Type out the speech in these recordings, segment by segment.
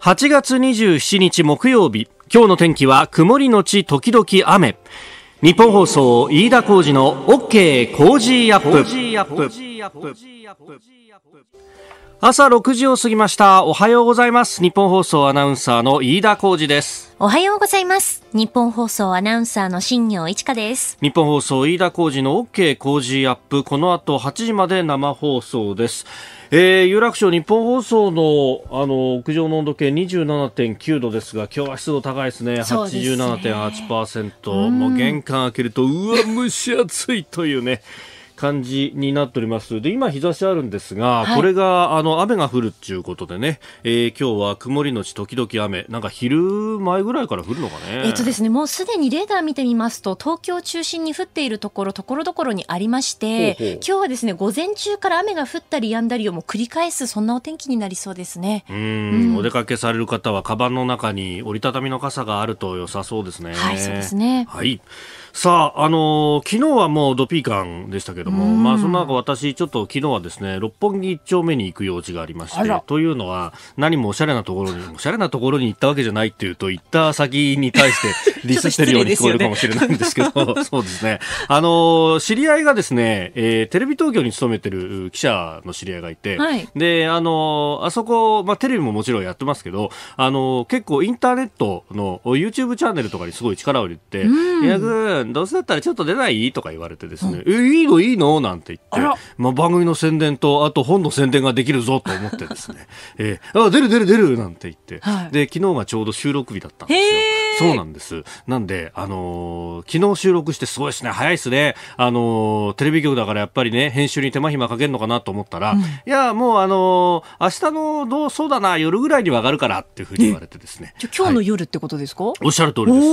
8月27日木曜日今日の天気は曇りのち時々雨日本放送飯田浩二の OK 工事アップ朝6時を過ぎましたおはようございます日本放送アナウンサーの飯田浩二ですおはようございます日本放送アナウンサーの新業一華です日本放送飯田浩二の OK 工事アップこの後8時まで生放送ですえー、有楽町日本放送のあの屋上の温度計27.9度ですが今日は湿度高いですねですね87.8%もう玄関開けるとうわ蒸し暑いというね感じになっております。で、今日差しあるんですが、はい、これが、あの、雨が降るっていうことでね、えー、今日は曇りのち時々雨、なんか昼前ぐらいから降るのかね。えっとですね、もうすでにレーダー見てみますと、東京中心に降っているところ、ところどころにありまして、ほうほう今日はですね、午前中から雨が降ったり止んだりをもう繰り返す、そんなお天気になりそうですね。うんうん、お出かけされる方は、カバンの中に折りたたみの傘があると良さそうですね。はい、そうですね。はい。さあ、あのー、昨日はもうドピーカンでしたけども、まあ、その中私、ちょっと昨日はですね、六本木一丁目に行く用事がありまして、というのは、何もおしゃれなところに、おしゃれなところに行ったわけじゃないっていうと、行った先に対して リスしてるように聞こえるかもしれないんですけど、ね、そうですね。あのー、知り合いがですね、えー、テレビ東京に勤めてる記者の知り合いがいて、はい、で、あのー、あそこ、まあ、テレビももちろんやってますけど、あのー、結構インターネットの YouTube チャンネルとかにすごい力を入れて、やぐどうせだったらちょっと出ないとか言われてですね、うん、えいいのいいのなんて言ってまあ、番組の宣伝とあと本の宣伝ができるぞと思ってですね、えー、あ出る出る出るなんて言って、はい、で昨日がちょうど収録日だったんですよ。そうなんです。なんで、あのー、昨日収録してすごいですね、早いですね。あのー、テレビ局だからやっぱりね、編集に手間暇かけるのかなと思ったら、うん、いや、もうあのー、明日の、どう、そうだな、夜ぐらいには上がるからっていうふうに言われてですね。じゃ今日の夜ってことですか、はい、おっしゃる通りです。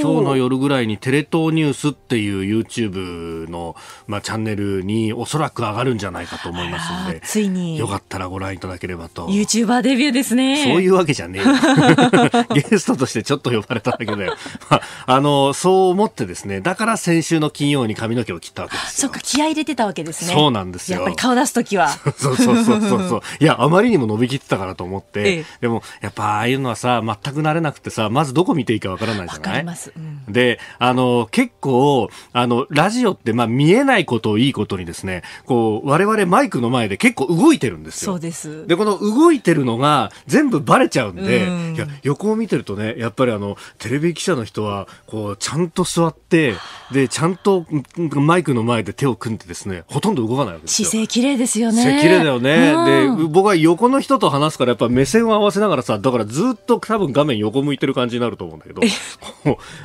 今日の夜ぐらいにテレ東ニュースっていう YouTube の、まあ、チャンネルにおそらく上がるんじゃないかと思いますので、ついに。よかったらご覧いただければと。YouTuber デビューですね。そういうわけじゃねえ ゲストとしてちょっと呼ばれれただけ あの、そう思ってですね、だから先週の金曜に髪の毛を切ったわけですそっか、気合入れてたわけですね。そうなんですよ。やっぱり顔出すときは。そうそうそうそうそう。いや、あまりにも伸びきってたからと思って、ええ、でも、やっぱああいうのはさ、全く慣れなくてさ、まずどこ見ていいかわからないじゃないわうん、で、あの、結構、あの、ラジオって、まあ、見えないことをいいことにですね、こう、我々マイクの前で結構動いてるんですよ。そうです。で、この動いてるのが全部バレちゃうんで、うん、いや、横を見てるとね、やっぱりあの、テレビ記者の人は、こう、ちゃんと座って、で、ちゃんとマイクの前で手を組んでですね、ほとんど動かないわけですよ。姿勢綺麗ですよね。綺麗だよね、うん、で、僕は横の人と話すから、やっぱ目線を合わせながらさ、だからずっと多分画面横向いてる感じになると思うんだけど、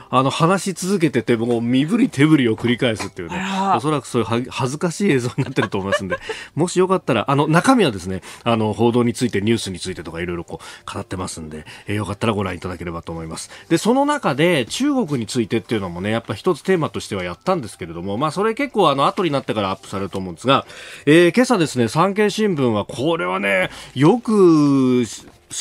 あの、話し続けてて、もう身振り手振りを繰り返すっていうね、おそらくそういう恥ずかしい映像になってると思いますんで、もしよかったら、あの、中身はですね、あの、報道について、ニュースについてとかいろいろこう、語ってますんで、えー、よかったらご覧いただければと思います。でで、その中で中国についてっていうのもね、やっぱ一つテーマとしてはやったんですけれども、まあそれ結構あの後になってからアップされると思うんですが、えー、今朝ですね、産経新聞はこれはね、よく、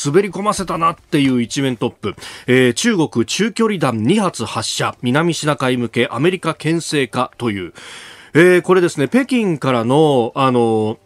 滑り込ませたなっていう一面トップ、えー、中国中距離弾2発発射南シナ海向けアメリカ牽制かという、えー、これですね北京からのあの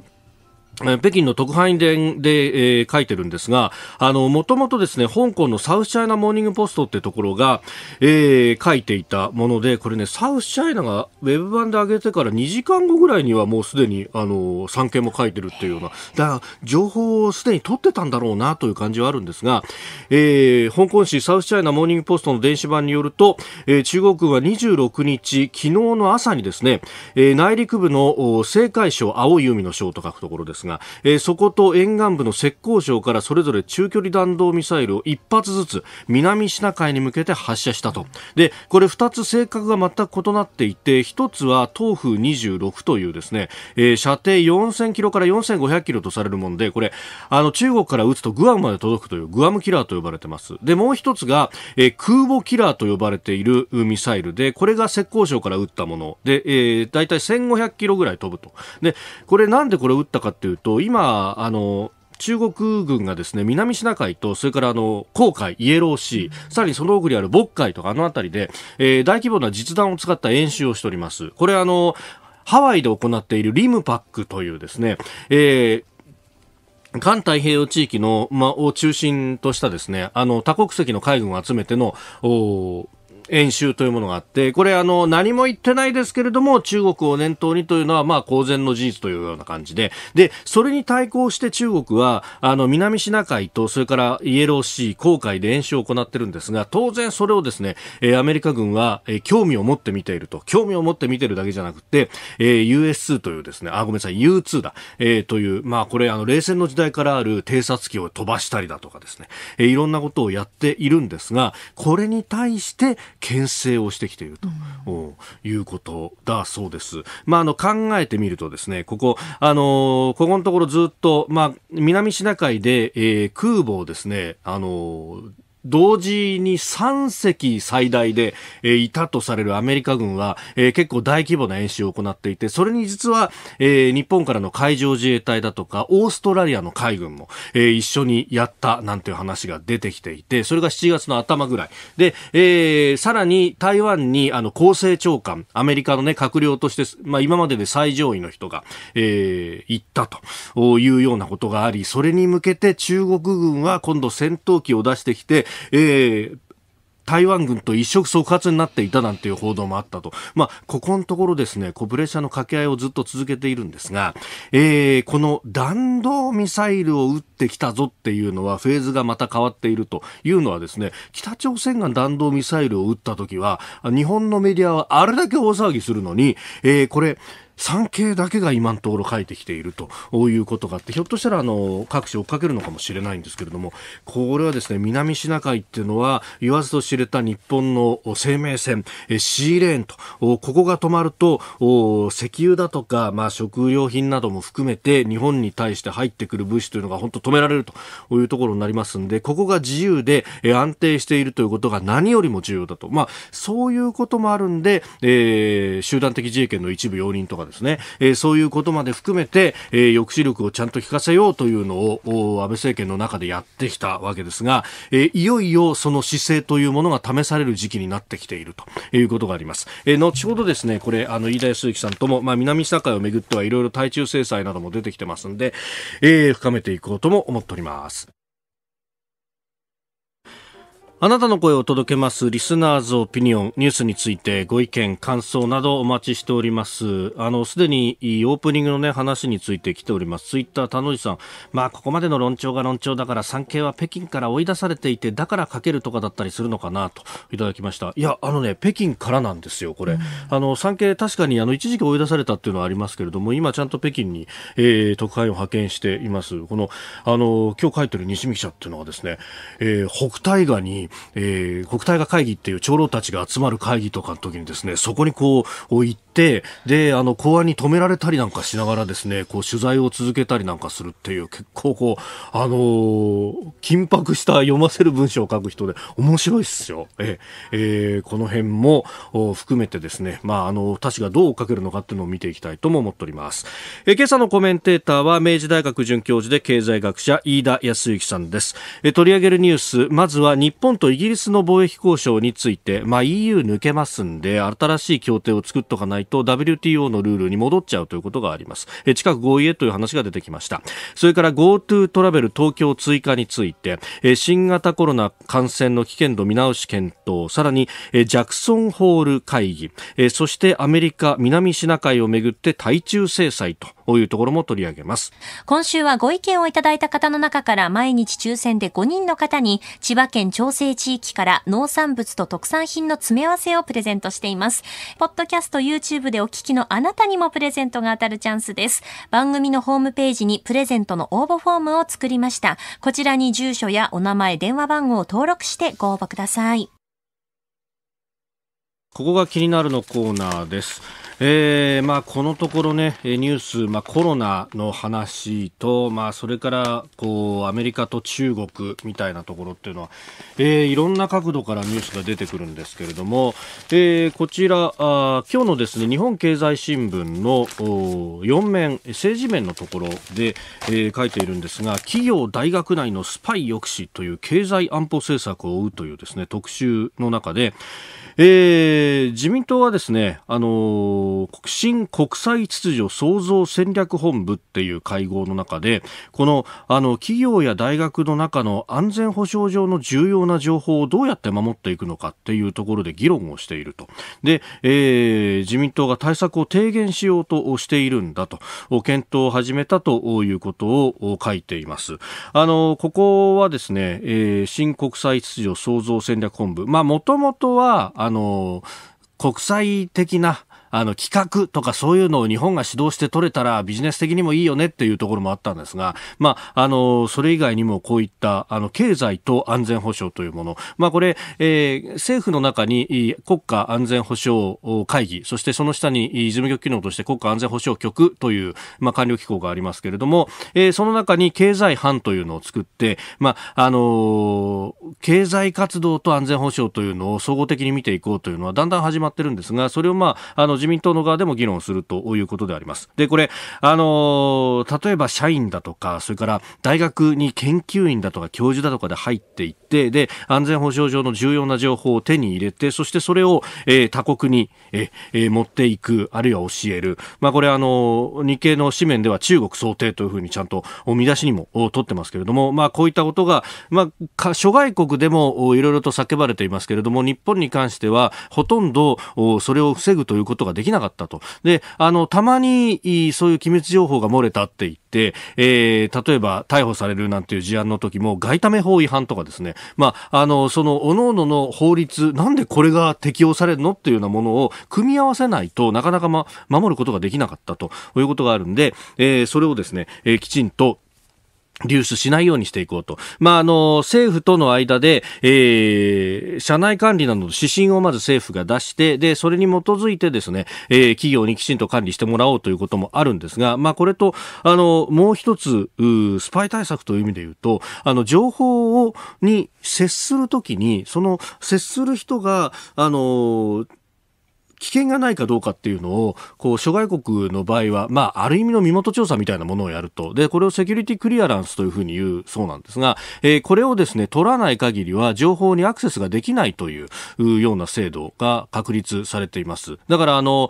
北京の特派員でで、えー、書いてるんですが、あの、もともとですね、香港のサウスチャイナモーニングポストってところが、えー、書いていたもので、これね、サウスチャイナがウェブ版で上げてから2時間後ぐらいにはもうすでに、あの、産経も書いてるっていうような、だから、情報をすでに取ってたんだろうなという感じはあるんですが、えー、香港市サウスチャイナモーニングポストの電子版によると、えー、中国軍は26日、昨日の朝にですね、えー、内陸部の青海省青い海の省と書くところですが、えー、そこと沿岸部の浙江省からそれぞれ中距離弾道ミサイルを1発ずつ南シナ海に向けて発射したとでこれ2つ性格が全く異なっていて1つは東風26というですね、えー、射程4000キロから4500キロとされるものでこれあの中国から撃つとグアムまで届くというグアムキラーと呼ばれてますでもう1つが、えー、空母キラーと呼ばれているミサイルでこれが浙江省から撃ったもので、えー、大体1500キロぐらい飛ぶとでこれなんでこれ撃ったかっていうと、今、あの、中国軍がですね南シナ海とそれからあの黄海、イエローシー、さらにその奥にある渤海とかあの辺りで、えー、大規模な実弾を使った演習をしております。これあのハワイで行っているリムパックというですね、えー環太平洋地域の、ま、を中心としたですね、あの、多国籍の海軍を集めての、演習というものがあって、これあの、何も言ってないですけれども、中国を念頭にというのは、まあ、公然の事実というような感じで、で、それに対抗して中国は、あの、南シナ海と、それからイエローシー、航海で演習を行ってるんですが、当然それをですね、えー、アメリカ軍は、えー、興味を持って見ていると、興味を持って見てるだけじゃなくて、えー、US2 というですね、あ、ごめんなさい、U2 だ、えー、という、まあ、これ、あの、冷戦の時代からある偵察機を飛ばしたりだとかですね、えー、いろんなことをやっているんですが、これに対して、牽制をしてきていると、いうことだそうです。まあ、あの考えてみるとですね、ここ、あのここのところずっと、まあ、南シナ海で、えー、空母をですね、あの同時に3隻最大で、えいたとされるアメリカ軍は、え結構大規模な演習を行っていて、それに実は、え日本からの海上自衛隊だとか、オーストラリアの海軍も、え一緒にやったなんていう話が出てきていて、それが7月の頭ぐらい。で、えさらに台湾に、あの、厚生長官、アメリカのね、閣僚として、まあ、今までで最上位の人が、え行ったというようなことがあり、それに向けて中国軍は今度戦闘機を出してきて、えー台湾軍と一触即発になっていたなんていう報道もあったと、まあ、ここのところですねこうプレッシャーの掛け合いをずっと続けているんですが、えー、この弾道ミサイルを撃ってきたぞっていうのはフェーズがまた変わっているというのはですね北朝鮮が弾道ミサイルを撃った時は日本のメディアはあれだけ大騒ぎするのに、えー、これ産経だけが今のところ書いてきているということがあって、ひょっとしたらあの各種追っかけるのかもしれないんですけれども、これはですね、南シナ海っていうのは、言わずと知れた日本の生命線、シーレーンと、ここが止まると、石油だとか、まあ、食料品なども含めて、日本に対して入ってくる物資というのが本当止められるというところになりますんで、ここが自由で安定しているということが何よりも重要だと。まあ、そういうこともあるんで、えー、集団的自衛権の一部容認とかですね、えー、そういうことまで含めて、えー、抑止力をちゃんと効かせようというのを安倍政権の中でやってきたわけですが、えー、いよいよその姿勢というものが試される時期になってきているということがあります。えー、後ほどですね、これ、あの、飯田康之さんとも、まあ、南境をめぐってはいろいろ対中制裁なども出てきてますんで、えー、深めていこうとも思っております。あなたの声を届けます。リスナーズオピニオン。ニュースについてご意見、感想などお待ちしております。あの、すでにオープニングのね、話について来ております。ツイッター、田野さん。まあ、ここまでの論調が論調だから、産経は北京から追い出されていて、だからかけるとかだったりするのかなと、いただきました。いや、あのね、北京からなんですよ、これ。うん、あの、産経、確かに、あの、一時期追い出されたっていうのはありますけれども、今ちゃんと北京に、えー、特派員を派遣しています。この、あの、今日書いてる西見記者っていうのはですね、えー、北大河に、えー、国対会議っていう長老たちが集まる会議とかの時にですね、そこにこう置いて、で、あの、公安に止められたりなんかしながらですね、こう取材を続けたりなんかするっていう、結構こう、あのー、緊迫した読ませる文章を書く人で、面白いっすよ。ええー、この辺も含めてですね、まあ、あの、他氏がどう書けるのかっていうのを見ていきたいとも思っております。え今朝のコメンテーターは、明治大学准教授で経済学者、飯田康之さんです。え取り上げるニュース、まずは日本とイギリスの貿易交渉について、まあ、EU 抜けますんで、新しい協定を作っとかないと WTO のルールに戻っちゃうということがあります。え近く合意へという話が出てきました。それから GoTo トラベル東京追加について、え新型コロナ感染の危険度見直し検討、さらにえジャクソンホール会議、えそしてアメリカ南シナ海をめぐって対中制裁とこういうところも取り上げます。今週はご意見をいただいた方の中から毎日抽選で5人の方に千葉県調整地域から農産物と特産品の詰め合わせをプレゼントしています。ポッドキャスト YouTube でお聞きのあなたにもプレゼントが当たるチャンスです。番組のホームページにプレゼントの応募フォームを作りました。こちらに住所やお名前、電話番号を登録してご応募ください。ここが気になるのコーナーです。えーまあ、このところね、ニュース、まあ、コロナの話と、まあ、それからこうアメリカと中国みたいなところっていうのは、えー、いろんな角度からニュースが出てくるんですけれども、えー、こちらあ、今日のですね日本経済新聞の4面、政治面のところで、えー、書いているんですが、企業、大学内のスパイ抑止という経済安保政策を追うというですね特集の中で、えー、自民党はですね、あのー、新国際秩序創造戦略本部っていう会合の中で、この、あの、企業や大学の中の安全保障上の重要な情報をどうやって守っていくのかっていうところで議論をしていると。で、えー、自民党が対策を提言しようとしているんだと、検討を始めたということを書いています。あの、ここはですね、えー、新国際秩序創造戦略本部。まあ、もともとは、あの、国際的な、あの企画とかそういうのを日本が主導して取れたらビジネス的にもいいよねっていうところもあったんですが、まあ、あの、それ以外にもこういったあの経済と安全保障というもの、まあ、これ、えー、政府の中に国家安全保障会議、そしてその下に事務局機能として国家安全保障局という、まあ、官僚機構がありますけれども、えー、その中に経済班というのを作って、まあ、あのー、経済活動と安全保障というのを総合的に見ていこうというのはだんだん始まってるんですが、それをまあ、あの、自民党の側でも議論するということであります。で、これ、あの例えば社員だとか、それから大学に研究員だとか教授だとかで入っていって、で、安全保障上の重要な情報を手に入れて、そしてそれを、えー、他国に、えー、持っていく、あるいは教える。まあ、これ、あの日経の紙面では中国想定というふうにちゃんと見出しにも取ってますけれども、まあ、こういったことが、まあ、諸外国でもいろいろと叫ばれていますけれども、日本に関しては、ほとんどそれを防ぐということがができなかったと。で、あの、たまに、そういう機密情報が漏れたって言って、えー、例えば逮捕されるなんていう事案の時も、外為法違反とかですね、まあ、あの、その、各々の法律、なんでこれが適用されるのっていうようなものを組み合わせないとなかなか、ま、守ることができなかったということがあるんで、えー、それをですね、えー、きちんと流出しないようにしていこうと。まあ、あの、政府との間で、えー、社内管理などの指針をまず政府が出して、で、それに基づいてですね、えー、企業にきちんと管理してもらおうということもあるんですが、まあ、これと、あの、もう一つ、スパイ対策という意味で言うと、あの、情報を、に接するときに、その、接する人が、あの、危険がないかどうかっていうのをこう諸外国の場合は、まあ、ある意味の身元調査みたいなものをやるとでこれをセキュリティクリアランスというふうに言うそうなんですが、えー、これをですね取らない限りは情報にアクセスができないというような制度が確立されていますだからあの、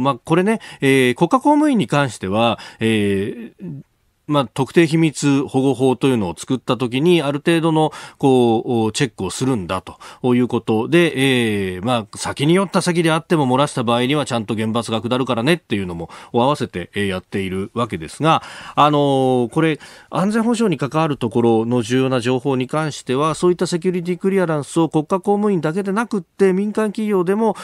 まあ、これね、えー、国家公務員に関しては、えーまあ、特定秘密保護法というのを作った時に、ある程度の、こう、チェックをするんだということで、えー、まあ、先に寄った先であっても漏らした場合にはちゃんと厳罰が下るからねっていうのも合わせてやっているわけですが、あのー、これ、安全保障に関わるところの重要な情報に関しては、そういったセキュリティクリアランスを国家公務員だけでなくって、民間企業でも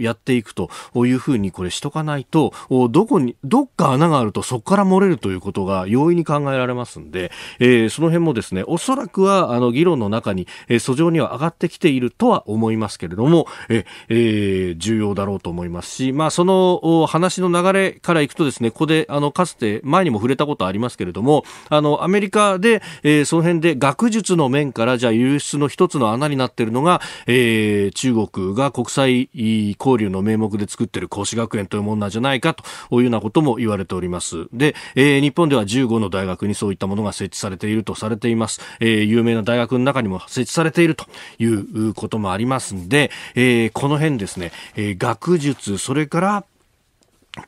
やっていくというふうにこれしとかないと、どこに、どっか穴があるとそこから漏れるということが容易に考えられますんで、えー、その辺もですね、おそらくは、あの、議論の中に、えー、訴状には上がってきているとは思いますけれども、えー、重要だろうと思いますし、まあ、その話の流れからいくとですね、ここで、あの、かつて前にも触れたことありますけれども、あの、アメリカで、えー、その辺で学術の面から、じゃあ輸出の一つの穴になっているのが、えー、中国が国際交流の名目で作っている孔子学園というものなんじゃないかというようなことも言われております。で、えー、日本では10 15の大学にそういったものが設置されているとされています、えー、有名な大学の中にも設置されているということもありますんで、えー、この辺ですね、えー、学術それから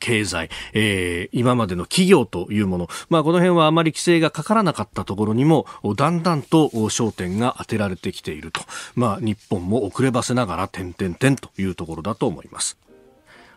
経済、えー、今までの企業というもの、まあ、この辺はあまり規制がかからなかったところにも、だんだんと焦点が当てられてきていると、まあ、日本も遅ればせながら、点々点というところだと思います。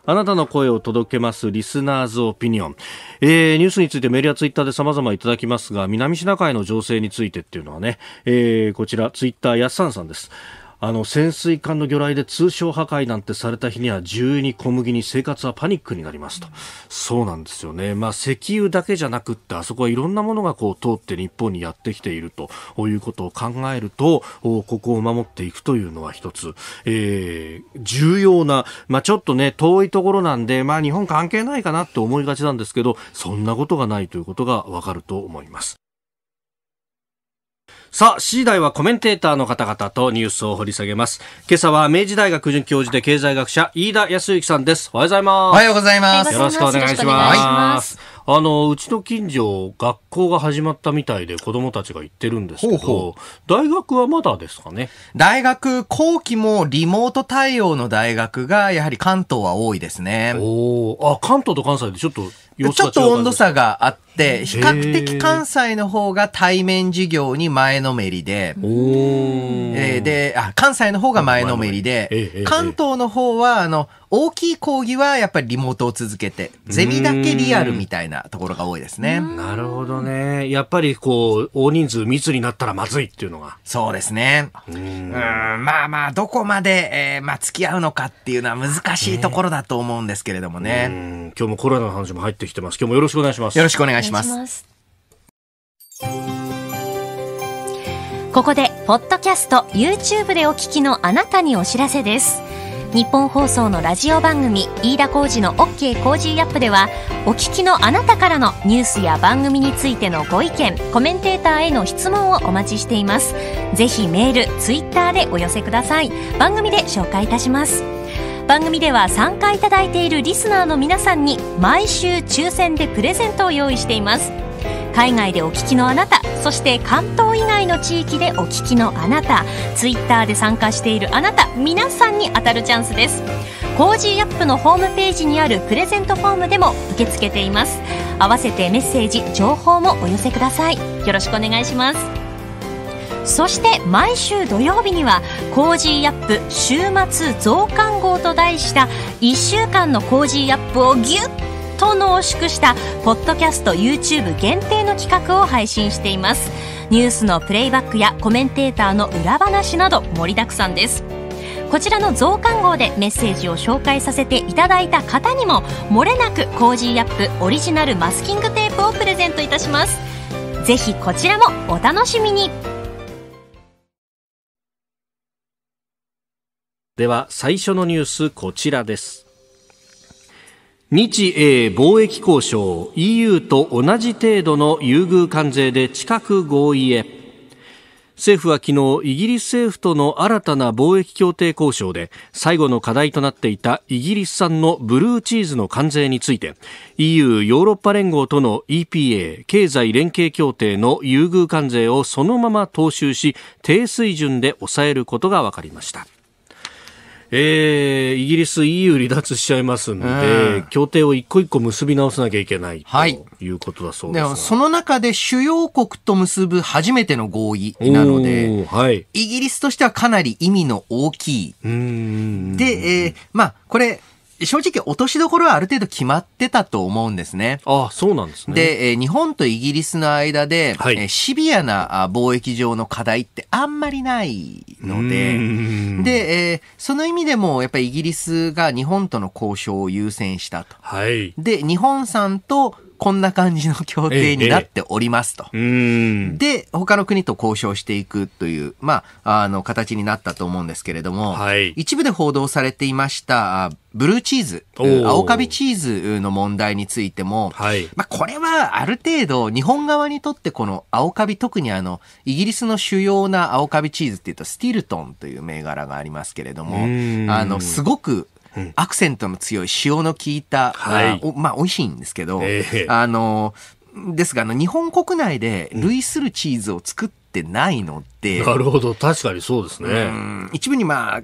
あなたの声を届けますリスナーズオピニオン、えー、ニュースについてメールやツイッターで様々いただきますが南シナ海の情勢についてっていうのはね、えー、こちらツイッターやっさんさんですあの、潜水艦の魚雷で通商破壊なんてされた日には、重油に小麦に生活はパニックになりますと。そうなんですよね。まあ、石油だけじゃなくって、あそこはいろんなものがこう通って日本にやってきているということを考えると、ここを守っていくというのは一つ、えー、重要な、まあ、ちょっとね、遠いところなんで、まあ、日本関係ないかなって思いがちなんですけど、そんなことがないということがわかると思います。さあ、次第はコメンテーターの方々とニュースを掘り下げます。今朝は明治大学准教授で経済学者、飯田康之さんです。おはようございます。おはようございます。よろしくお願いします。はい、あの、うちの近所、学校が始まったみたいで子供たちが行ってるんですけど、ほう大学はまだですかね大学、後期もリモート対応の大学が、やはり関東は多いですね。おあ、関東と関西でちょっとちょっと温度差があって、、比較的関西の方が対面授業に前のめりで、えー、であ、関西の方が前のめりで、関東の方は、あの、大きい講義はやっぱりリモートを続けて、ゼミだけリアルみたいなところが多いですね。なるほどね。やっぱりこう、大人数密になったらまずいっていうのが。そうですね。うんまあまあ、どこまで、えー、まあ付き合うのかっていうのは難しいところだと思うんですけれどもね。ね今日もコロナの話も入ってきてます。今日もよろしくお願いします。よろしくお願い願いします。ここで、ポッドキャスト、YouTube でお聞きのあなたにお知らせです。日本放送のラジオ番組飯田浩二の OK コージーアップではお聞きのあなたからのニュースや番組についてのご意見コメンテーターへの質問をお待ちしていますぜひメールツイッターでお寄せください番組で紹介いたします番組では参加いただいているリスナーの皆さんに毎週抽選でプレゼントを用意しています海外でお聞きのあなたそして関東以外の地域でお聞きのあなたツイッターで参加しているあなた皆さんに当たるチャンスですコージーアップのホームページにあるプレゼントフォームでも受け付けています合わせてメッセージ情報もお寄せくださいよろしくお願いしますそして毎週土曜日にはコージーアップ週末増刊号と題した1週間のコージーアップをぎゅっと濃縮したポッドキャスト YouTube 限定の企画を配信していますニュースのプレイバックやコメンテーターの裏話など盛りだくさんですこちらの増刊号でメッセージを紹介させていただいた方にももれなくコージーアップオリジナルマスキングテープをプレゼントいたしますぜひこちらもお楽しみにでは最初のニュースこちらです日英貿易交渉 EU と同じ程度の優遇関税で近く合意へ政府は昨日イギリス政府との新たな貿易協定交渉で最後の課題となっていたイギリス産のブルーチーズの関税について EU ヨーロッパ連合との EPA 経済連携協定の優遇関税をそのまま踏襲し低水準で抑えることが分かりましたえー、イギリス EU 離脱しちゃいますんで、協定を一個一個結び直さなきゃいけない、はい、ということだそうです。でその中で主要国と結ぶ初めての合意なので、はい、イギリスとしてはかなり意味の大きい。で、えー、まあ、これ、正直落としどころはある程度決まってたと思うんですね。ああ、そうなんですね。で、えー、日本とイギリスの間で、はい、えー、シビアな貿易上の課題ってあんまりないので、で、えー、その意味でもやっぱりイギリスが日本との交渉を優先したと。はい。で、日本産とこんな感じの協定になっておりますと。で、他の国と交渉していくという、まあ、あの、形になったと思うんですけれども、はい、一部で報道されていました、ブルーチーズ、青カビチーズの問題についても、はい、まあ、これはある程度、日本側にとってこの青カビ、特にあの、イギリスの主要な青カビチーズっていうと、スティルトンという銘柄がありますけれども、あの、すごくアクセントの強い塩の効いた、はいあまあ、美味しいんですけど、えー、あのですがあの日本国内で類するチーズを作ってないので、うん、なるほど確かにそうですね、一部にまあ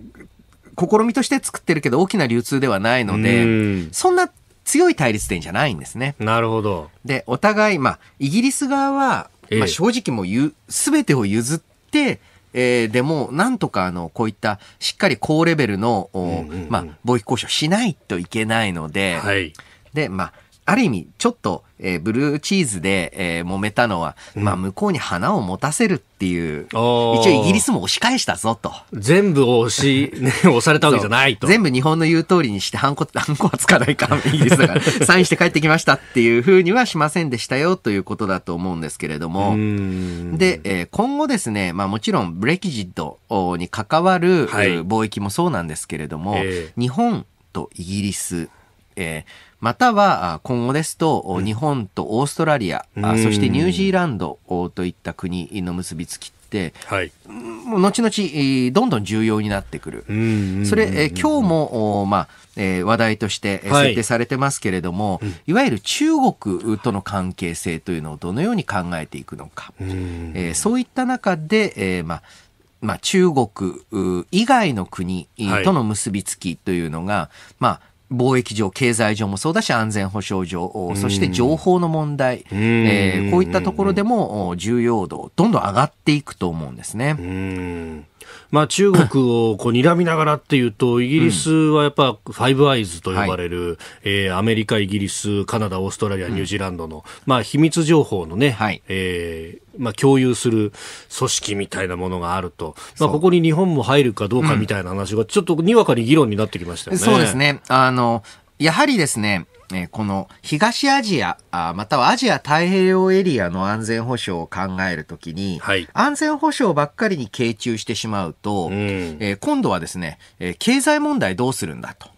試みとして作ってるけど大きな流通ではないのでそんな強い対立点じゃないんですね。なるほど。で、お互い、まあ、イギリス側は、まあ、正直もうゆ、すべてを譲って、えー、でも、なんとかあの、こういったしっかり高レベルの、うんうんうん、まあ、貿易交渉しないといけないので、はい、で、まあ、ある意味、ちょっと、えー、ブルーチーズで、えー、揉めたのは、うん、まあ、向こうに花を持たせるっていう、一応イギリスも押し返したぞと。全部押し、ね、押されたわけじゃないと。全部日本の言う通りにして、ハンコ、ハンコはつかないから、イギリスが サインして帰ってきましたっていうふうにはしませんでしたよということだと思うんですけれども、で、えー、今後ですね、まあ、もちろん、ブレキジットに関わる、はい、貿易もそうなんですけれども、えー、日本とイギリス、えー、または今後ですと、日本とオーストラリア、うん、そしてニュージーランドといった国の結びつきって、はい、後々どんどん重要になってくる。うんうん、それ、えー、今日も、まあえー、話題として設定されてますけれども、はい、いわゆる中国との関係性というのをどのように考えていくのか、うん、えー、そういった中で、えーまあまあ、中国以外の国との結びつきというのが、はい、まあ貿易上、経済上もそうだし、安全保障上、そして情報の問題、えー、こういったところでも重要度、どんどん上がっていくと思うんですね。まあ、中国をこう睨みながらっていうと、イギリスはやっぱファイブアイズと呼ばれる、はい、えー、アメリカ、イギリス、カナダ、オーストラリア、ニュージーランドの、うん、まあ、秘密情報のね、はい、えー、まあ、共有する組織みたいなものがあると、まあ、ここに日本も入るかどうかみたいな話が、ちょっとにわかに議論になってきましたよね。うん、そうですねあのやはりですねえこの東アジアあまたはアジア太平洋エリアの安全保障を考えるときに、はい、安全保障ばっかりに傾注してしまうと、うん、え今度はですね、え経済問題どうするんだと。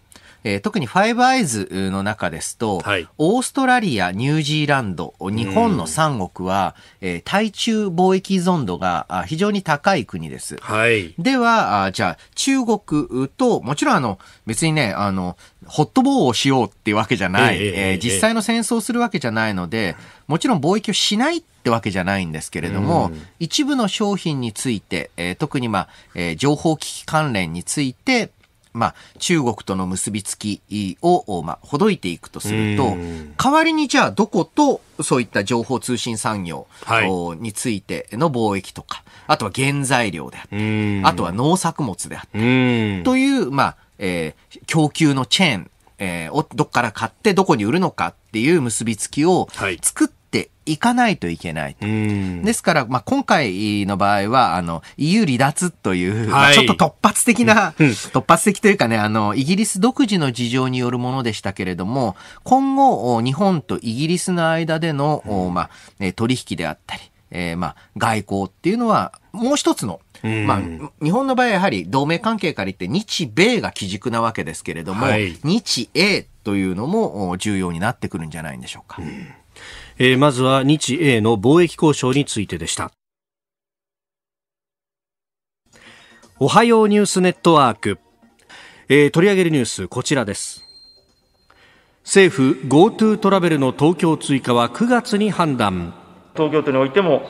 えー、特にファイブアイズの中ですと、はい、オーストラリア、ニュージーランド、日本の3国は、えー、対中貿易依存度が非常に高い国です。はい、ではあ、じゃあ中国と、もちろんあの、別にね、あの、ホットボーをしようっていうわけじゃない、えー、えー、実際の戦争をするわけじゃないので、もちろん貿易をしないってわけじゃないんですけれども、うん、一部の商品について、えー、特にまあ、えー、情報機器関連について、まあ、中国との結びつきを、まあ、ほどいていくとすると、代わりにじゃあどことそういった情報通信産業についての貿易とか、あとは原材料であったり、あとは農作物であったり、という、まあ、えー、供給のチェーン、えー、をどっから買ってどこに売るのかっていう結びつきを作っっていかないといけないと。ですから、まあ、今回の場合は、あの、EU 離脱という、はい、ちょっと突発的な、突発的というかね、あの、イギリス独自の事情によるものでしたけれども、今後、日本とイギリスの間での、うん、まあ、取引であったり、えー、まあ、外交っていうのは、もう一つの、まあ、日本の場合やはり同盟関係から言って日米が基軸なわけですけれども、はい、日英というのも重要になってくるんじゃないんでしょうか。うえー、まずは日英の貿易交渉についてでしたおはようニュースネットワーク、えー、取り上げるニュースこちらです政府 GoTo トラベルの東京追加は9月に判断東京都においても、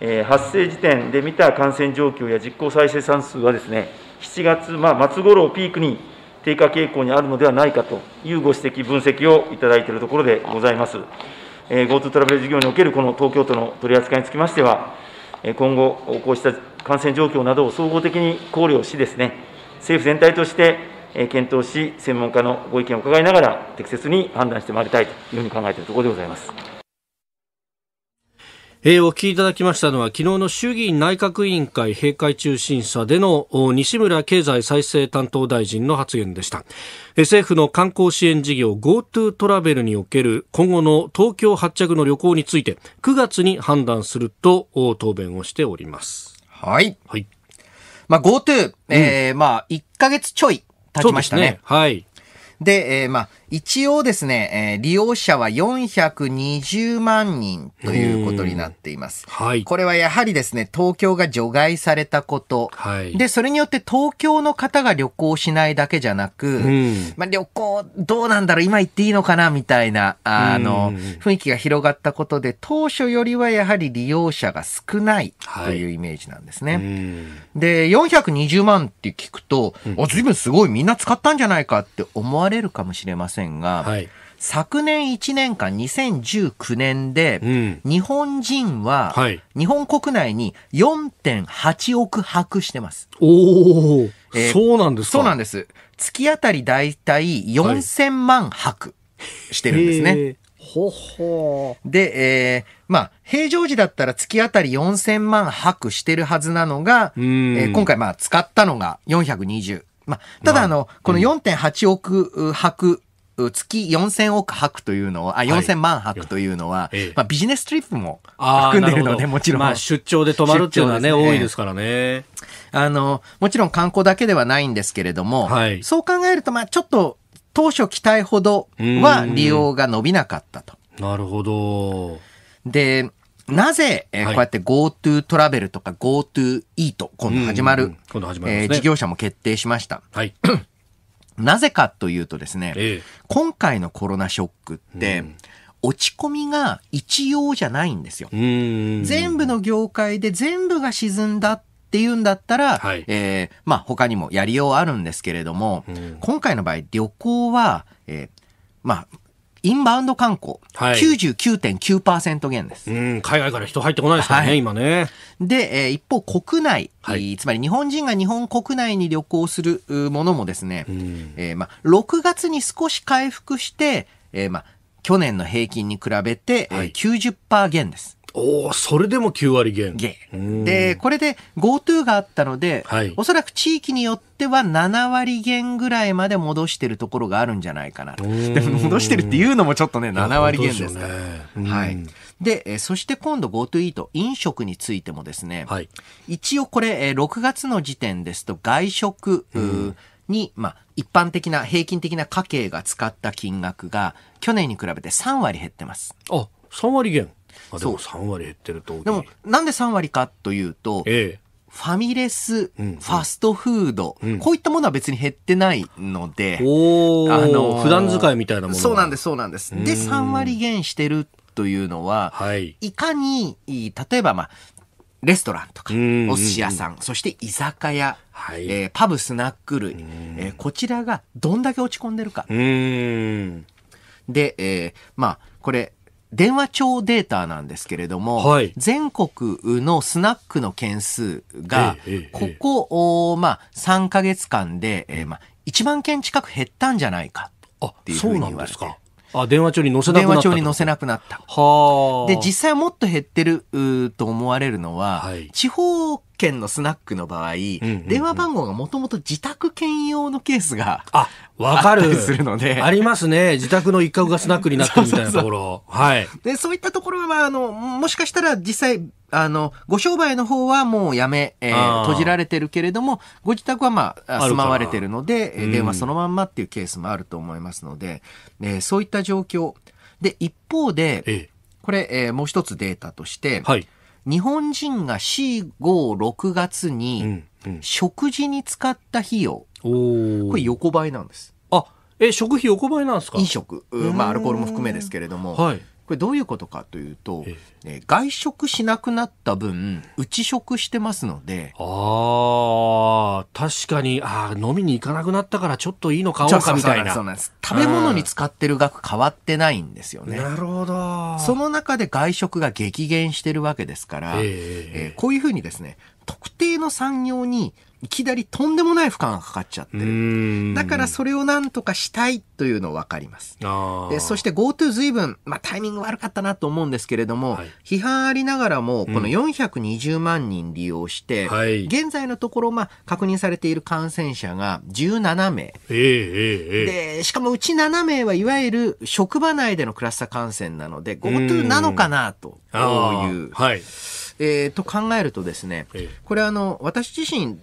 えー、発生時点で見た感染状況や実効再生産数はですね7月、まあ、末頃をピークに低下傾向にあるのではないかというご指摘、分析をいただいているところでございます。GoTo トラベル事業におけるこの東京都の取り扱いにつきましては、今後、こうした感染状況などを総合的に考慮しですね、政府全体として検討し、専門家のご意見を伺いながら、適切に判断してまいりたいというふうに考えているところでございます。えー、お聞きいただきましたのは昨日の衆議院内閣委員会閉会中審査での西村経済再生担当大臣の発言でした政府の観光支援事業 GoTo トラベルにおける今後の東京発着の旅行について9月に判断すると答弁をしておりますはい、はいまあ、GoTo、えー、うん、まあ、1か月ちょい経ちましたね、ね、はいで、えー、まあ、一応ですね、えー、利用者は420万人ということになっています。はい、これはやはりですね、東京が除外されたこと、はい、で、それによって東京の方が旅行しないだけじゃなく、うん、まあ、旅行どうなんだろう、今行っていいのかなみたいな、あの、雰囲気が広がったことで、当初よりはやはり利用者が少ないというイメージなんですね。はい、で、420万って聞くと、あ、随分すごいみんな使ったんじゃないかって思われるかもしれません。せんが、はい、昨年1年間2019年で、うん、日本人は、はい、日本国内に4.8億泊してます。おお、えー、そうなんですかそうなんです。月当たりだいたい4000万泊してるんですね。はいほほで、えー、まあ、平常時だったら月当たり4000万泊してるはずなのが、えー、今回まあ使ったのが420。まあ、ただあの、まあ、この4.8億泊月4000億泊というのを、あ、4000万泊というのは、まあビジネストリップも含んでるので、もちろん。まあ出張で泊まるっていうのはね、ね多いですからね。あの、もちろん観光だけではないんですけれども、はい、そう考えると、まあちょっと当初期待ほどは利用が伸びなかったと。なるほど。で、なぜ、えー、こうやって GoTo トラベルとか GoTo イート、今度始まる、うんうんねえー、事業者も決定しました。はい なぜかというとですね、ええ、今回のコロナショックって、落ち込みが一様じゃないんですよ。全部の業界で全部が沈んだっていうんだったら、はい、えー、まあ、他にもやりようあるんですけれども、今回の場合旅行は、えー、まあインバウンド観光、はい、99.9%減です。うん、海外から人入ってこないですからね、はい、今ね。で、えー、一方、国内、はい、つまり日本人が日本国内に旅行するものもですね、うん、えー、ま、6月に少し回復して、えー、ま、去年の平均に比べて、はい、90%減です。おお、それでも9割減。減。で、これで GoTo があったので、はい、おそらく地域によっては7割減ぐらいまで戻してるところがあるんじゃないかなと。でも戻してるっていうのもちょっとね、7割減ですから。ねはい。で、そして今度 GoTo イート、飲食についてもですね、はい、一応これ、6月の時点ですと外食、に、まあ、一般的な平均的な家計が使った金額が去年に比べて3割減ってます。あ、3割減でも3割減ってるとでもなんで3割かというと、ええ、ファミレス、うんうん、ファストフード、うん、こういったものは別に減ってないので、あの普段使いみたいなものそうなんです、そうなんです。で、3割減してるというのは、はい、いかに、例えば、まあ、レストランとか、お寿司屋さん、そして居酒屋、はい、えー、パブ、スナック類、えー、こちらがどんだけ落ち込んでるか。で、えー、まあ、これ、電話帳データなんですけれども、はい、全国のスナックの件数が、ここ、まあ、3ヶ月間で、えーまあ、1万件近く減ったんじゃないかっていうふうに言われて。そうなんですかあ電話帳に載せなくなった電話帳に載せなくなったはで実際はもっと減ってると思われるのは、はい、地方県のスナックの場合、うんうんうん、電話番号がもともと自宅兼用のケースがあわかるするのでありますね自宅の一角がスナックになってるみたいなところ はいでそういったところは、まあ、あのもしかしたら実際あの、ご商売の方はもうやめ、えー、閉じられてるけれども、ご自宅はまあ、住まわれてるので、うん、電話そのまんまっていうケースもあると思いますので、えー、そういった状況。で、一方で、ええ、これ、えー、もう一つデータとして、はい、日本人が4、5、6月に、食事に使った費用、これ横ばいなんです。あ、え、食費横ばいなんですか飲食、まあ、アルコールも含めですけれども、はい、これどういうことかというと、え外食しなくなった分、内食してますので。ああ、確かに、ああ、飲みに行かなくなったからちょっといいの買おうかみたいな。そうなんです。食べ物に使ってる額変わってないんですよね。なるほど。その中で外食が激減してるわけですから、ええこういうふうにですね、特定の産業にいきなりとんでもない負荷がかかっちゃってる。だからそれをなんとかしたいというのわかります。でそして GoTo 随分、まあ、タイミング悪かったなと思うんですけれども、はい、批判ありながらも、この420万人利用して、うんはい、現在のところ、まあ、確認されている感染者が17名、えーえー、で。しかもうち7名はいわゆる職場内でのクラスター感染なので、GoTo なのかなと、こういう。はい、えー、と考えるとですね、これあの、私自身、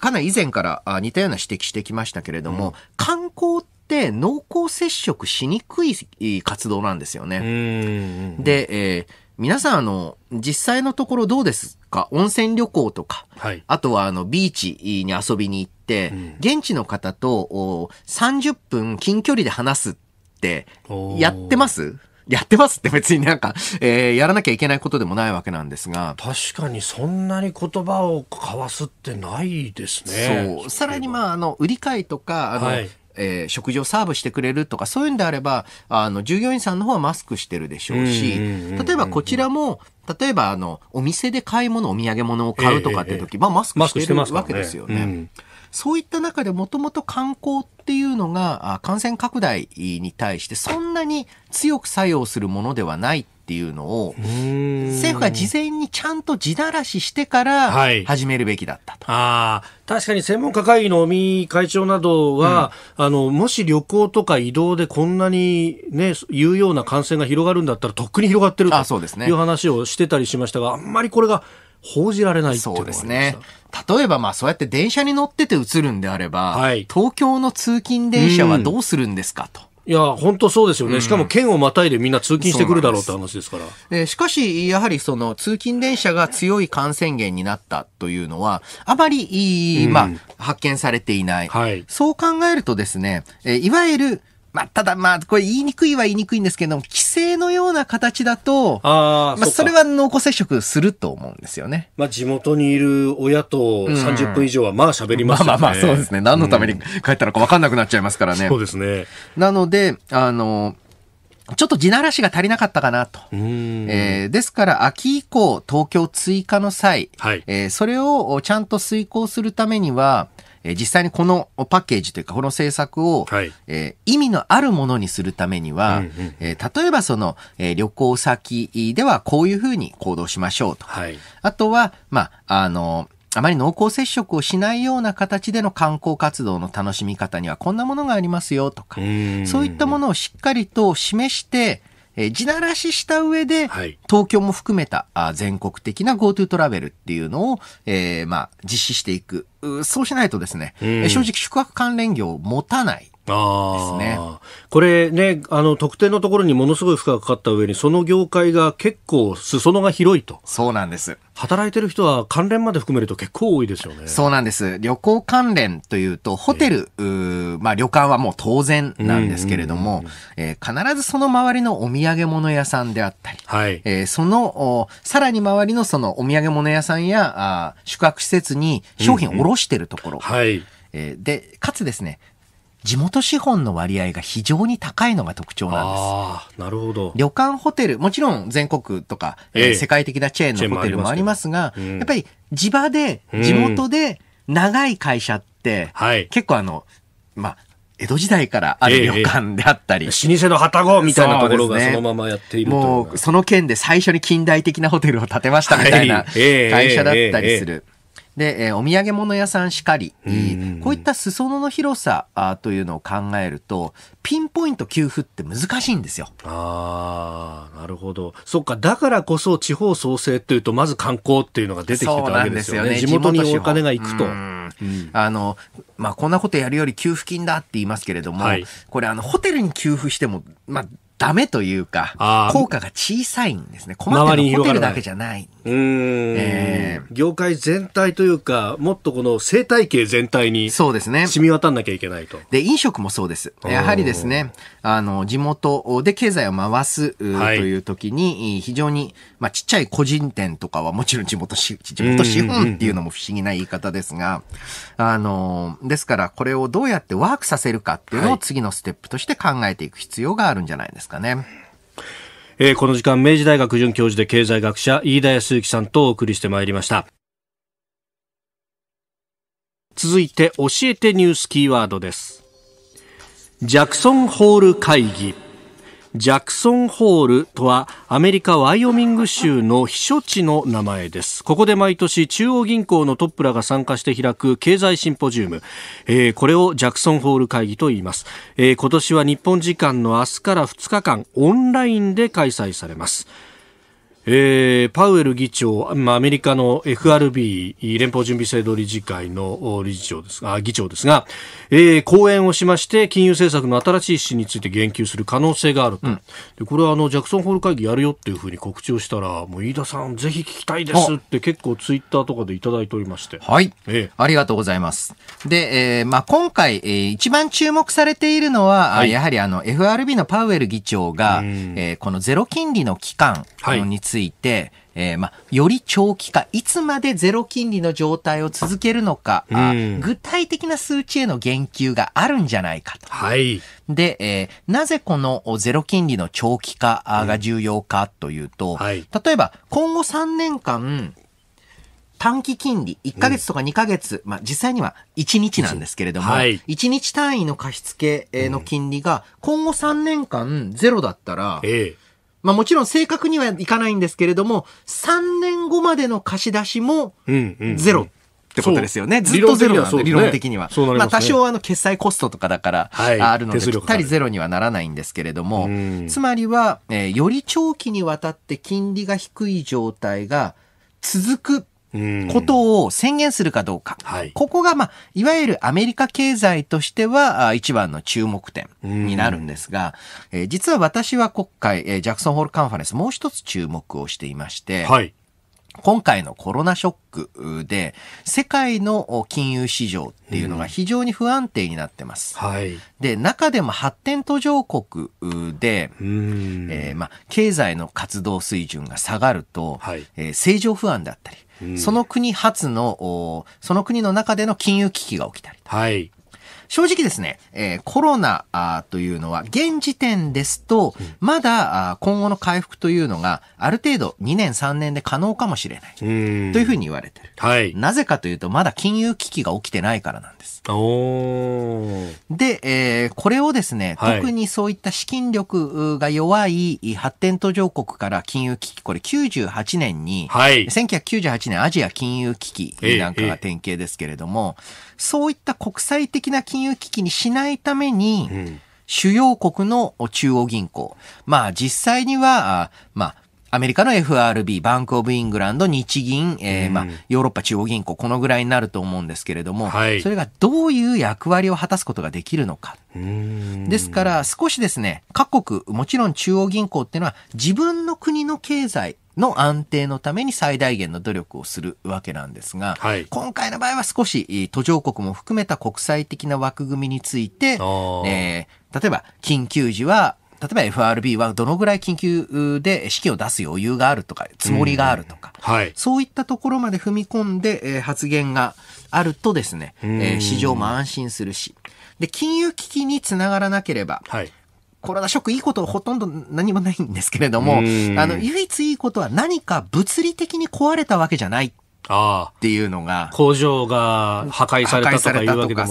かなり以前から似たような指摘してきましたけれども、うん、観光って濃厚接触しにくい活動なんですよね。で、えー、皆さんあの実際のところどうですか温泉旅行とか、はい、あとはあのビーチに遊びに行って、うん、現地の方と30分近距離で話すってやってますやってますって別になんか、えー、やらなきゃいけないことでもないわけなんですが。確かにそんなに言葉を交わすってないですね。そう。さらにまあ、あの、売り買いとか、あの、はいえー、食事をサーブしてくれるとかそういうんであればあの従業員さんの方はマスクしてるでしょうし例えばこちらも例えばあのお店で買い物お土産物を買うとかって時、えーえー、まあ、マスクしてるわけですよね。そういった中でもともと観光っっていうのが感染拡大に対してそんなに強く作用するものではないっていうのを政府が事前にちゃんと地ならししてから始めるべきだったと。はい、あ確かに専門家会議の尾身会長などは、うん、あのもし旅行とか移動でこんなに、ね、いうような感染が広がるんだったらとっくに広がってるという話をしてたりしましたがあんまりこれが報じられないってそうですね。例えばまあそうやって電車に乗ってて映るんであれば、はい東京の通勤電車はどうするんですかと。いや、本当そうですよね。しかも県をまたいでみんな通勤してくるだろうって話ですから。えしかし、やはりその通勤電車が強い感染源になったというのは、あまりいい、まあ、発見されていない、はいそう考えるとですね、えいわゆるまあ、ただまあ、これ言いにくいは言いにくいんですけども、規制のような形だと、あまあ、それは濃厚接触すると思うんですよね。まあ、地元にいる親と30分以上はまあ喋りますよね、うん、まあまあまあ、そうですね。何のために帰ったのか分かんなくなっちゃいますからね。そうですね。なので、あの、ちょっと地ならしが足りなかったかなと。えー、ですから、秋以降、東京追加の際、はいえー、それをちゃんと遂行するためには、えー、実際にこのパッケージというかこの政策を、はい、えー、意味のあるものにするためには、うんうん、えー、例えばその、え旅行先ではこういうふうに行動しましょうとか、はい、あとは、まあ、あのあまり濃厚接触をしないような形での観光活動の楽しみ方にはこんなものがありますよとか、そういったものをしっかりと示して、え地ならしした上で、はい、東京も含めたあ全国的な GoTo トラベルっていうのを、えー、まあ、実施していく。そうしないとですね、うん、正直宿泊関連業を持たない。あですね。これね、あの、特定のところにものすごい負荷がかかった上に、その業界が結構裾野が広いと。そうなんです。働いてる人は関連まで含めると結構多いですよね。そうなんです。旅行関連というと、ホテル、えー、まあ旅館はもう当然なんですけれども、必ずその周りのお土産物屋さんであったり、はいえー、その、さらに周りのそのお土産物屋さんやあ宿泊施設に商品を卸してるところ。うんうん、はい。えで、かつですね、地元資本の割合が非常に高いのが特徴なんです。ああ、なるほど。旅館ホテル、もちろん全国とか、えー、世界的なチェーンのホテルもありますが、すうん、やっぱり地場で、地元で長い会社って、うん、結構あの、まあ、江戸時代からある旅館であったり、ええ、老舗の旗子みたいなところがそのままやっている、ね、もうその県で最初に近代的なホテルを建てましたみたいな会社だったりする、はいえで、えー、お土産物屋さんしかり、こういった裾野の広さあというのを考えると、ピンポイント給付って難しいんですよ。ああ、なるほど。そっか、だからこそ地方創生っていうと、まず観光っていうのが出てきてたわけですよね。よね地元にお金が行くと。あの、まあ、こんなことやるより給付金だって言いますけれども、はい、これ、あの、ホテルに給付しても、まあ、ダメというか、効果が小さいんですね。困ってるホテルだけじゃない。うん、えー、業界全体というか、もっとこの生態系全体に、そうですね。染み渡んなきゃいけないと。で、飲食もそうです。やはりですね、あの、地元で経済を回すという時に、非常に、まあ、ちっちゃい個人店とかはもちろん地元地元資本っていうのも不思議な言い方ですが、あの、ですからこれをどうやってワークさせるかっていうのを次のステップとして考えていく必要があるんじゃないですか。かね。えー、この時間、明治大学准教授で経済学者、飯田康之さんとお送りしてまいりました。続いて、教えてニュースキーワードです。ジャクソンホール会議。ジャクソンホールとはアメリカ・ワイオミング州の避暑地の名前ですここで毎年中央銀行のトップらが参加して開く経済シンポジウム、えー、これをジャクソンホール会議と言います、えー、今年は日本時間の明日から2日間オンラインで開催されますえー、パウエル議長、アメリカの FRB 連邦準備制度理事会の理事長ですが、議長ですが、えー、講演をしまして金融政策の新しい指針について言及する可能性があると、うん、でこれはあのジャクソンホール会議やるよっていうふうに告知をしたらもう飯田さんぜひ聞きたいですって結構ツイッターとかでいただいておりましてはい、えー、ありがとうございますで、えーまあ、今回、えー、一番注目されているのは、はい、やはりあの FRB のパウエル議長が、えー、このゼロ金利の期間について、はいいて、えーま、より長期化、いつまでゼロ金利の状態を続けるのか、うん、具体的な数値への言及があるんじゃないかと。はい、で、えー、なぜこのゼロ金利の長期化が重要かというと、うんはい、例えば今後3年間、短期金利、1ヶ月とか2ヶ月、うん、まあ実際には1日なんですけれども、はい、1日単位の貸付の金利が今後3年間ゼロだったら、ええまあもちろん正確にはいかないんですけれども、3年後までの貸し出しもゼロってことですよね。ずっとゼロなんで、理論的には。まね、まあ多少あの決済コストとかだから、あるので、ぴったりゼロにはならないんですけれども、つまりは、えー、より長期にわたって金利が低い状態が続くことを宣言するかどうか、ここが、まあ、いわゆるアメリカ経済としては一番の注目点になるんですが、えー、実は私は国会、ジャクソンホールカンファレンスもう一つ注目をしていまして、はい、今回のコロナショックで、世界の金融市場っていうのが非常に不安定になってます。うんはい、で、中でも発展途上国で、うん、えー、ま、経済の活動水準が下がると、はい、えー、不安だったり、その国初の、その国の中での金融危機が起きたり、はい、正直ですね、えー、コロナというのは現時点ですと、まだ今後の回復というのがある程度2年3年で可能かもしれないというふうに言われてる。はい、なぜかというと、まだ金融危機が起きてないからなんです。で、えー、これをですね、特にそういった資金力が弱い発展途上国から金融危機、これ98年に、はい、1998年アジア金融危機なんかが典型ですけれども、ええ、そういった国際的な金金融危機にしないために、主要国の中央銀行、まあ実際には、まあアメリカの FRB、バンクオブイングランド、日銀、えーまあ、ヨーロッパ中央銀行、このぐらいになると思うんですけれども、はい、それがどういう役割を果たすことができるのか。ですから、少しですね、各国、もちろん中央銀行っていうのは、自分の国の経済の安定のために最大限の努力をするわけなんですが、はい、今回の場合は少し途上国も含めた国際的な枠組みについて、えー、例えば緊急時は例えば FRB はどのぐらい緊急で資金を出す余裕があるとか、つもりがあるとか、うんはい、そういったところまで踏み込んで、え発言があるとですね、え市場も安心するし、で、金融危機につながらなければ、はい、コロナショックいいことほとんど何もないんですけれども、あの、唯一いいことは何か物理的に壊れたわけじゃない。っていうのが工場が破壊されたとか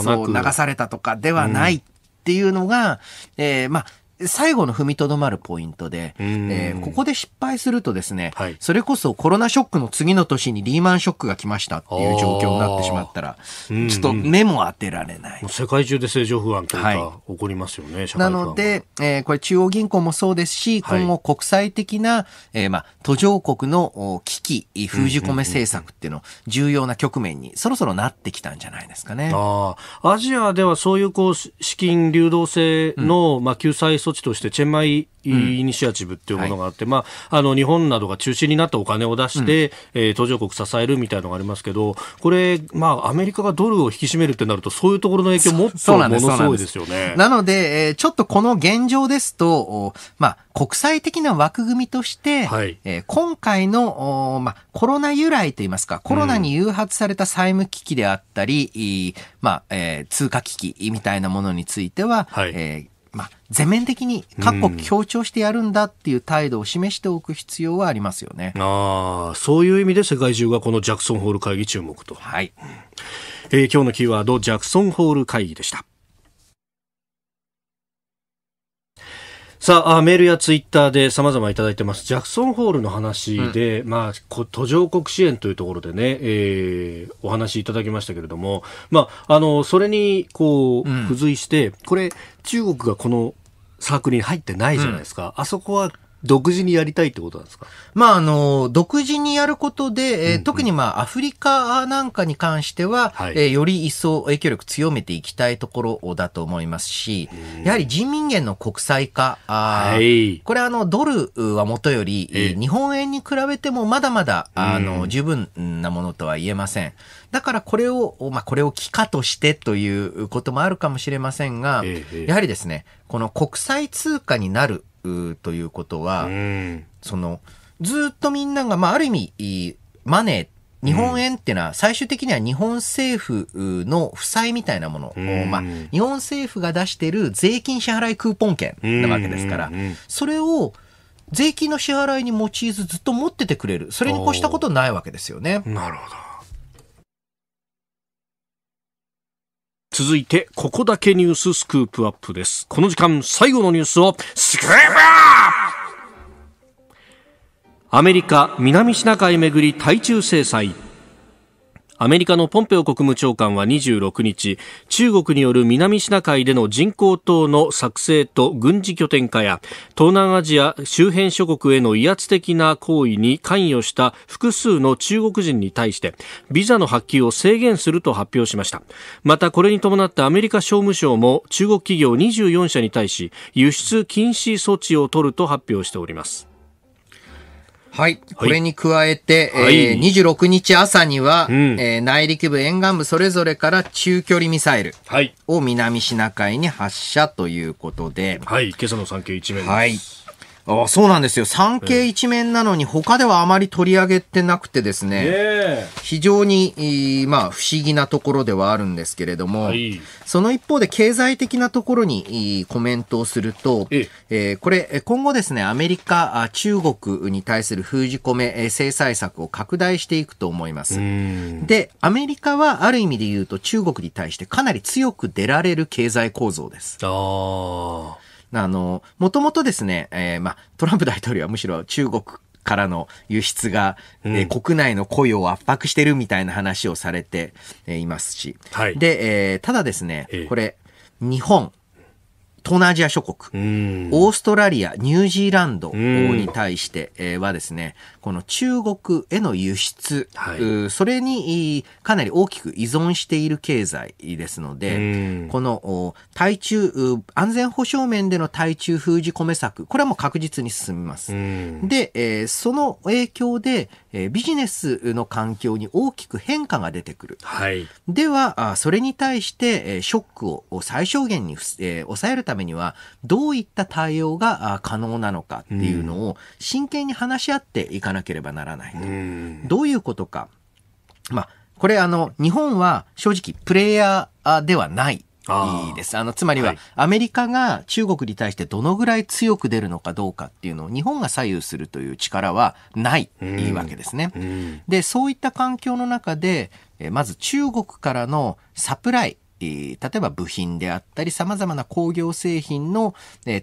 流されたとかではないっていうのが、えー、まあ、最後の踏みとどまるポイントで、えー、ここで失敗するとですね、はい、それこそコロナショックの次の年にリーマンショックが来ましたっていう状況になってしまったら、ちょっと目も当てられない。世界中で政情不安というか、はい、起こりますよね、なので、えー、これ中央銀行もそうですし、今後国際的な、はい、えー、まあ、途上国の危機、封じ込め政策っていうの、重要な局面にそろそろなってきたんじゃないですかね。あアジアではそういうこう資金流動性の、まあ、救済措措置としてチェンマイイニシアチブっていうものがあって、うんはい、まあ、あの日本などが中心になったお金を出して、うん、えー、途上国支えるみたいなのがありますけどこれ、まあ、アメリカがドルを引き締めるってなるとそういうところの影響もっとものすごいですよね。なななので、えー、ちょっとこの現状ですと、まあ、国際的な枠組みとして、はい、えー、今回のお、まあ、コロナ由来といいますかコロナに誘発された債務危機であったり、うん、まあえー、通貨危機みたいなものについては、はい、えーまあ、全面的に各国強調してやるんだっていう態度を示しておく必要はありますよね。うん、ああ、そういう意味で世界中がこのジャクソンホール会議注目と。はい。えー、今日のキーワード、ジャクソンホール会議でした。さあ、メールやツイッターで様々いただいてます。ジャクソンホールの話で、うん、まあ、途上国支援というところでね、えー、お話いただきましたけれども、まあ、あの、それに、こう、付随して、うん、これ、中国がこのサークルに入ってないじゃないですか。うん、あそこは独自にやりたいってことなんですかまあ、あの、独自にやることで、えー、うん、特にまあ、アフリカなんかに関しては、はい、えー、より一層影響力強めていきたいところだと思いますし、やはり人民元の国際化、はい、これあの、ドルはもとより、えー、日本円に比べてもまだまだ、あの、十分なものとは言えません。だからこれを、まあ、これを機化としてということもあるかもしれませんが、えー、やはりですね、この国際通貨になるということは、うん、そのずっとみんなが、まあ、ある意味マネー日本円っていうのは最終的には日本政府の負債みたいなものを、まあ、日本政府が出している税金支払いクーポン券なわけですから、それを税金の支払いに用いずずっと持っててくれるそれに越したことないわけですよね。なるほど続いて、ここだけニューススクープアップです。この時間、最後のニュースを、スクープアメリカ、南シナ海めぐり対中制裁。アメリカのポンペオ国務長官は26日中国による南シナ海での人工島の作成と軍事拠点化や東南アジア周辺諸国への威圧的な行為に関与した複数の中国人に対してビザの発給を制限すると発表しましたまたこれに伴ってアメリカ商務省も中国企業24社に対し輸出禁止措置を取ると発表しておりますはい。これに加えて、はい、えー、26日朝には、うん、えー、内陸部、沿岸部それぞれから中距離ミサイルを南シナ海に発射ということで。はい、今朝の産経一面です。はい。あそうなんですよ。産経一面なのに、他ではあまり取り上げてなくてですね、えー、非常に、まあ、不思議なところではあるんですけれども、はい、その一方で経済的なところにコメントをすると、ええー、これ、今後ですね、アメリカ、中国に対する封じ込め、制裁策を拡大していくと思います。で、アメリカはある意味で言うと中国に対してかなり強く出られる経済構造です。ああ。あの、もともとですね、えー、まトランプ大統領はむしろ中国からの輸出が、え国内の雇用を圧迫してるみたいな話をされていますし。はい、で、えー、ただですね、これ、日本、東南アジア諸国、オーストラリア、ニュージーランドに対してはですね、この中国への輸出、はい、それにかなり大きく依存している経済ですので、この対中、安全保障面での対中封じ込め策、これはもう確実に進みます。で、えその影響で、えビジネスの環境に大きく変化が出てくる。はい、では、それに対して、えショックを最小限に、え抑えるためには、どういった対応が可能なのかっていうのを真剣に話し合っていかななければならない。どういうことか。まあ、これあの、日本は正直プレイヤーではない。いいです。あの、つまりは、アメリカが中国に対してどのぐらい強く出るのかどうかっていうのを日本が左右するという力はないいいわけですね。で、そういった環境の中で、まず中国からのサプライ、例えば部品であったり、様々な工業製品の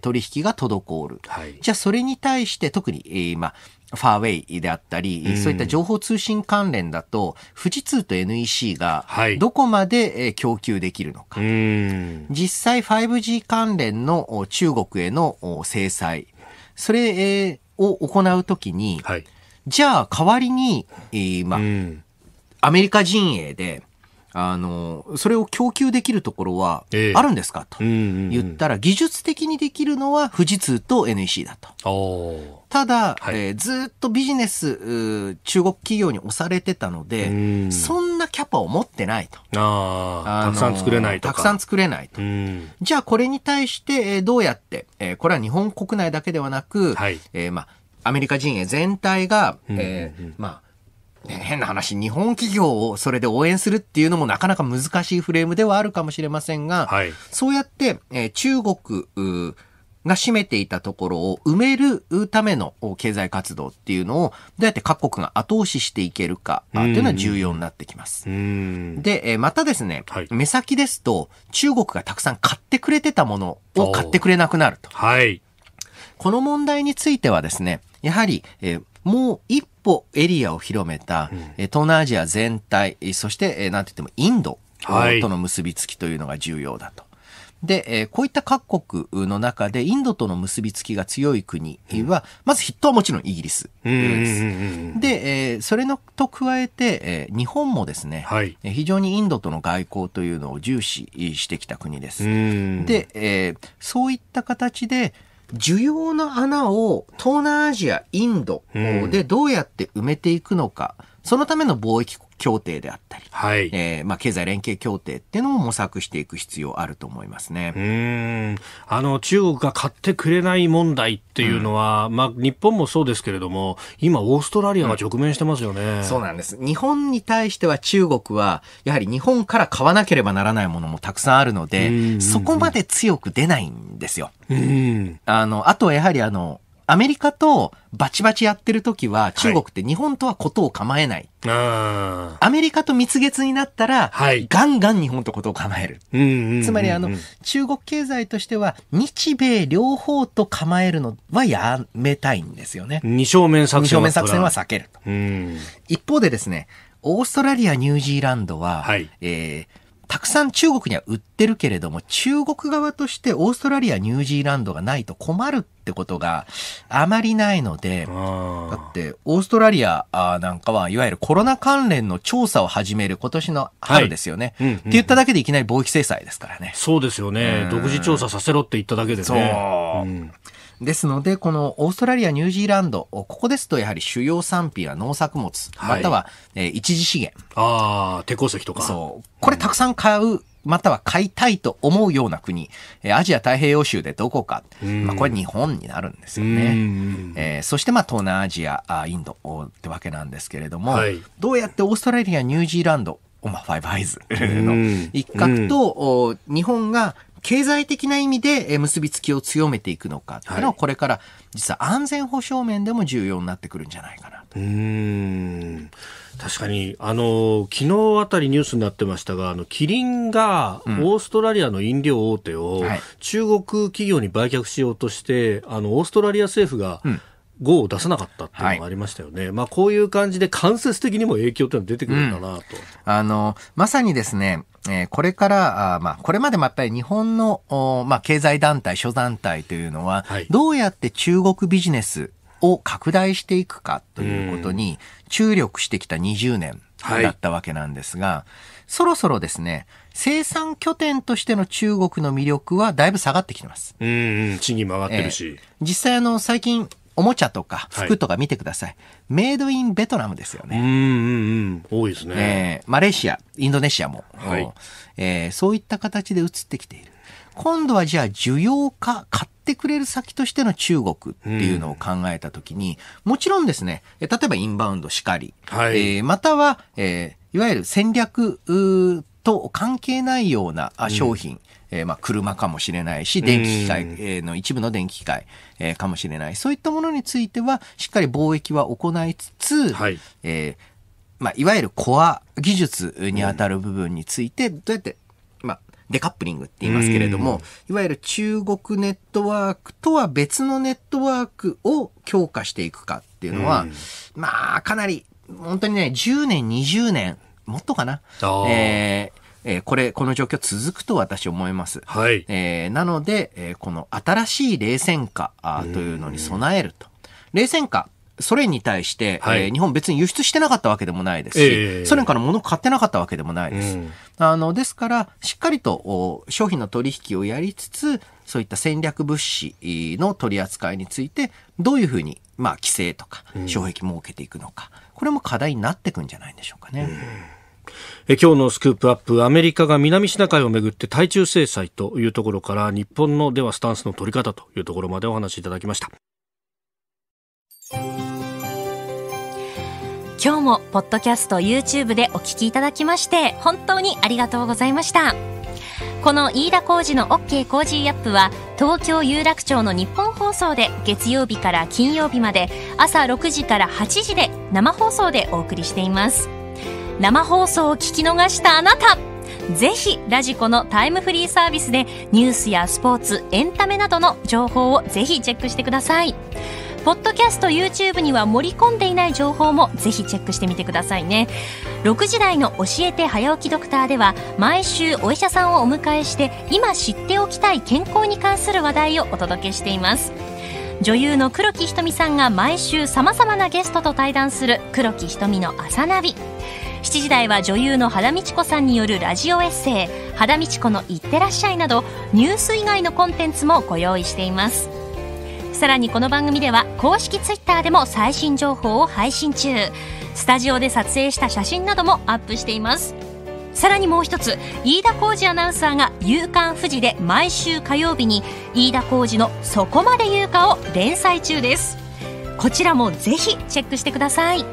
取引が滞る。はい、じゃあ、それに対して特に、えまあ、ファーウェイであったり、そういった情報通信関連だと、富士通と NEC がどこまで供給できるのか。うん、実際 5G 関連の中国への制裁、それを行うときに、はい、じゃあ代わりに、まあ、うん、アメリカ陣営であの、それを供給できるところはあるんですか、えー、と言ったら、技術的にできるのは富士通と NEC だと。ただ、はい、えー、ずっとビジネス、中国企業に押されてたので、そんなキャパを持ってないと。ああ、たくさん作れないとたくさん作れないと。じゃあ、これに対して、えー、どうやって、えー、これは日本国内だけではなく、はい、えー、まあ、アメリカ陣営全体が、えー、うんうんうん、まあ、ね、変な話、日本企業をそれで応援するっていうのもなかなか難しいフレームではあるかもしれませんが、はい、そうやって、えー、中国、が占めていたところを埋めるための経済活動っていうのをどうやって各国が後押ししていけるかっていうのは重要になってきます。で、またですね、はい、目先ですと中国がたくさん買ってくれてたものを買ってくれなくなると。はい、この問題についてはですね、やはり、えー、もう一歩エリアを広めた、うん、東南アジア全体、そして、なんといってもインドとの結びつきというのが重要だと。はいで、えこういった各国の中でインドとの結びつきが強い国は、まず筆頭はもちろんイギリスです。で、えそれのと加えて、え日本もですね、はい、非常にインドとの外交というのを重視してきた国です。で、えそういった形で、需要の穴を東南アジア、インドでどうやって埋めていくのか、そのための貿易協定であったり、はい、えー、まあ、経済連携協定っていうのを模索していく必要あると思いますねうんあの中国が買ってくれない問題っていうのは、うん、まあ、日本もそうですけれども今オーストラリアが直面してますよね、うん、そうなんです日本に対しては中国はやはり日本から買わなければならないものもたくさんあるので、そこまで強く出ないんですよ。うん、あのあとはやはりあのアメリカとバチバチやってる時は、中国って日本とはことを構えない。はい、アメリカと蜜月になったら、はい、ガンガン日本とことを構える。つまり、あの、中国経済としては、日米両方と構えるのはやめたいんですよね。二正面作戦二正面作戦は避けると。一方でですね、オーストラリア、ニュージーランドは、はい、えーたくさん中国には売ってるけれども、中国側としてオーストラリア、ニュージーランドがないと困るってことがあまりないので、だってオーストラリアなんかはいわゆるコロナ関連の調査を始める今年の春ですよね。はいうんうんうん、って言っただけでいきなり貿易制裁ですからね。そうですよね。独自調査させろって言っただけでね。そう。うんですので、このオーストラリア、ニュージーランド、ここですとやはり主要産品は農作物、または、え一次資源。ああ、鉄鉱石とか。そう。これたくさん買う。または買いたいと思うような国、アジア太平洋州でどこか、まあ、これ日本になるんですよね。えー、そしてまあ東南アジアあ、インドってわけなんですけれども、はい、どうやってオーストラリア、ニュージーランド、まあ、ファイブアイズの一角と、日本が経済的な意味で結びつきを強めていくのかっていうのは、これから実は安全保障面でも重要になってくるんじゃないかなと。うん確かに、あの、昨日あたりニュースになってましたが、あの、キリンが、オーストラリアの飲料大手を、中国企業に売却しようとして、あの、オーストラリア政府が、うん、号を出さなかったっていうのがありましたよね、はい、まあ、こういう感じで間接的にも影響というのは出てくるかなと、うん、あのまさにですね、えー、これからあ、まあ、これまでもやっぱり日本の、おまあ、経済団体諸団体というのは、はい、どうやって中国ビジネスを拡大していくかということに注力してきた20年だったわけなんですが、はい、そろそろですね生産拠点としての中国の魅力はだいぶ下がってきてます。うん、賃金も上がってるし。えー、実際あの、最近、おもちゃとか服とか見てください、はい、メイドインベトナムですよね。うんうんうん、多いですね、えー、マレーシア、インドネシアも、はい、えー、そういった形で移ってきている。今度はじゃあ需要か買ってくれる先としての中国っていうのを考えたときに、うん、もちろんですね、例えばインバウンドしかり、はい、えー、または、えー、いわゆる戦略と関係ないような商品、えー、まあ車かもしれないし、電気機械、えの一部の電気機械、えー、かもしれない。そういったものについては、しっかり貿易は行いつつ、はい、えー、まあ、いわゆるコア技術にあたる部分について、どうやって、まあ、デカップリングって言いますけれども、いわゆる中国ネットワークとは別のネットワークを強化していくかっていうのは、まあ、かなり、本当にね、10年、20年、もっとかな。えーえー、これ、この状況続くと私思います。はい。えー、なので、えー、この新しい冷戦下というのに備えると。冷戦下ソ連に対して、はい、えー、日本別に輸出してなかったわけでもないですし、えー、ソ連から物を買ってなかったわけでもないです。あのですから、しっかりと商品の取引をやりつつ、そういった戦略物資の取り扱いについて、どういうふうに、まあ、規制とか、障壁設けていくのか、うん、これも課題になっていくんじゃないでしょうかね。うんえ今日のスクープアップアメリカが南シナ海をめぐって対中制裁というところから日本のではスタンスの取り方というところまでお話しいただきました今日もポッドキャスト YouTube でお聞きいただきまして本当にありがとうございましたこの飯田浩司の OK 工事アップは東京有楽町の日本放送で月曜日から金曜日まで朝6時から8時で生放送でお送りしています生放送を聞き逃したあなたぜひラジコのタイムフリーサービスでニュースやスポーツエンタメなどの情報をぜひチェックしてくださいポッドキャスト YouTube には盛り込んでいない情報もぜひチェックしてみてくださいね6時台の「教えて早起きドクター」では毎週お医者さんをお迎えして今知っておきたい健康に関する話題をお届けしています女優の黒木ひとみさんが毎週さまざまなゲストと対談する黒木ひとみの朝ナビ7時台は女優の原道子さんによるラジオエッセイ「原道子のいってらっしゃい」などニュース以外のコンテンツもご用意していますさらにこの番組では公式 twitter でも最新情報を配信中スタジオで撮影した写真などもアップしていますさらにもう一つ飯田浩二アナウンサーが「夕刊富士」で毎週火曜日に飯田浩二の「そこまで言うか」を連載中ですこちらもぜひチェックしてください